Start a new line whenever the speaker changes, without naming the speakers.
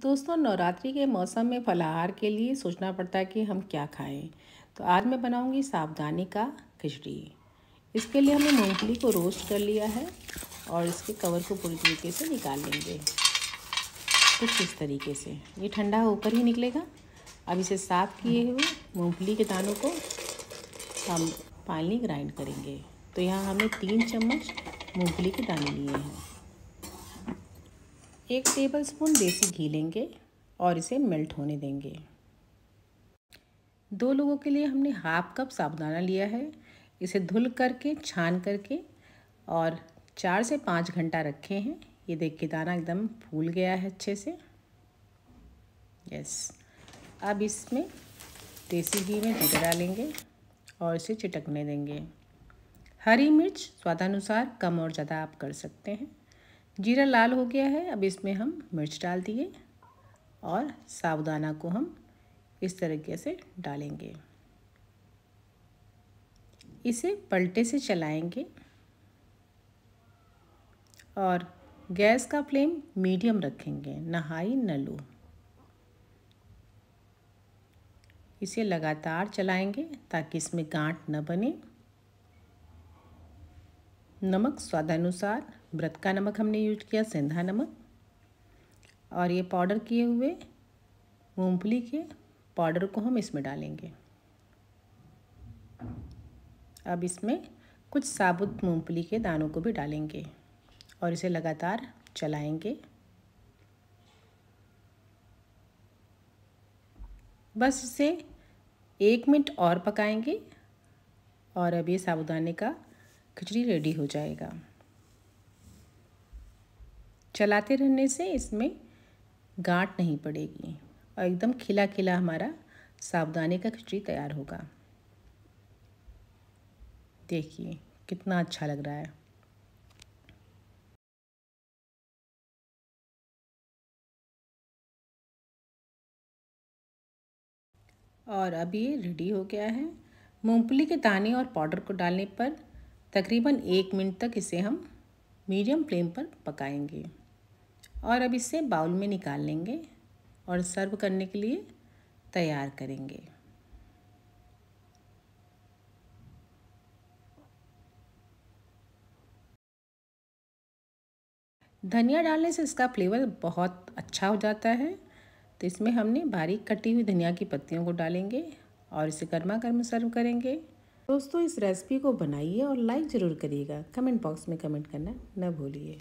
दोस्तों नवरात्रि के मौसम में फलाहार के लिए सोचना पड़ता है कि हम क्या खाएं तो आज मैं बनाऊंगी सावधानी का खिचड़ी इसके लिए हमने मूंगफली को रोस्ट कर लिया है और इसके कवर को पूरी तरीके से निकाल लेंगे कुछ इस तरीके से ये ठंडा होकर ही निकलेगा अब इसे साफ़ किए हुए मूंगफली के दानों को हम पानी ग्राइंड करेंगे तो यहाँ हमें तीन चम्मच मूँगफली के दाने लिए हैं एक टेबलस्पून देसी घी लेंगे और इसे मेल्ट होने देंगे दो लोगों के लिए हमने हाफ कप साबुदाना लिया है इसे धुल करके छान करके और चार से पाँच घंटा रखे हैं ये देखिए दाना एकदम फूल गया है अच्छे से यस अब इसमें देसी घी में जीरा डालेंगे और इसे चिटकने देंगे हरी मिर्च स्वादानुसार कम और ज़्यादा आप कर सकते हैं जीरा लाल हो गया है अब इसमें हम मिर्च डाल दिए और साबुदाना को हम इस तरीके से डालेंगे इसे पलटे से चलाएंगे और गैस का फ्लेम मीडियम रखेंगे न हाई न लो इसे लगातार चलाएंगे ताकि इसमें गांठ न बने नमक स्वादानुसार व्रत का नमक हमने यूज किया सेंधा नमक और ये पाउडर किए हुए मूंगफली के पाउडर को हम इसमें डालेंगे अब इसमें कुछ साबुत मूंगफली के दानों को भी डालेंगे और इसे लगातार चलाएंगे बस इसे एक मिनट और पकाएंगे और अब ये साबुदाने का खिचड़ी रेडी हो जाएगा चलाते रहने से इसमें गांठ नहीं पड़ेगी और एकदम खिला खिला हमारा साबुदाने का खिचड़ी तैयार होगा देखिए कितना अच्छा लग रहा है और अब ये रेडी हो गया है मूंगफली के दाने और पाउडर को डालने पर तकरीबन एक मिनट तक इसे हम मीडियम फ्लेम पर पकाएंगे और अब इसे बाउल में निकाल लेंगे और सर्व करने के लिए तैयार करेंगे धनिया डालने से इसका फ्लेवर बहुत अच्छा हो जाता है तो इसमें हमने बारीक कटी हुई धनिया की पत्तियों को डालेंगे और इसे गर्मा गर्म सर्व करेंगे दोस्तों इस रेसिपी को बनाइए और लाइक ज़रूर करिएगा कमेंट बॉक्स में कमेंट करना न भूलिए